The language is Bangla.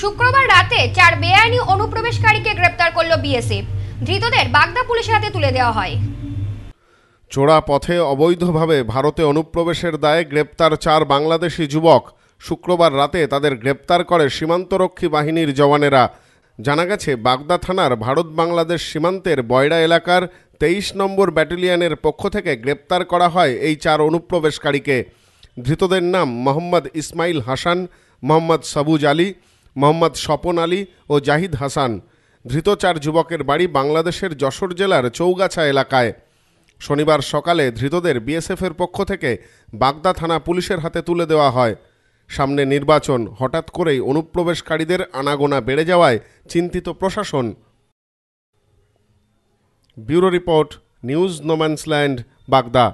শুক্রবার রাতে চার বেআইনি অনুপ্রবেশকারীকে গ্রেপ্তার করল বিএসএফ ধৃতদের বাগদা পুলিশের হাতে তুলে দেওয়া হয় চোরা পথে অবৈধভাবে ভারতে অনুপ্রবেশের দায়ে গ্রেপ্তার চার বাংলাদেশি যুবক শুক্রবার রাতে তাদের গ্রেপ্তার করে সীমান্তরক্ষী বাহিনীর জওয়ানেরা জানা গেছে বাগদা থানার ভারত বাংলাদেশ সীমান্তের বয়রা এলাকার তেইশ নম্বর ব্যাটালিয়ানের পক্ষ থেকে গ্রেপ্তার করা হয় এই চার অনুপ্রবেশকারীকে ধৃতদের নাম মোহাম্মদ ইসমাইল হাসান মোহাম্মদ সাবুজ আলী মোহাম্মদ স্বপন আলী ও জাহিদ হাসান ধৃত চার যুবকের বাড়ি বাংলাদেশের যশোর জেলার চৌগাছা এলাকায় শনিবার সকালে ধৃতদের বিএসএফের পক্ষ থেকে বাগদা থানা পুলিশের হাতে তুলে দেওয়া হয় সামনে নির্বাচন হঠাৎ করেই অনুপ্রবেশকারীদের আনাগোনা বেড়ে যাওয়ায় চিন্তিত প্রশাসন ব্যুরো রিপোর্ট নিউজ নোম্যান্সল্যান্ড বাগদা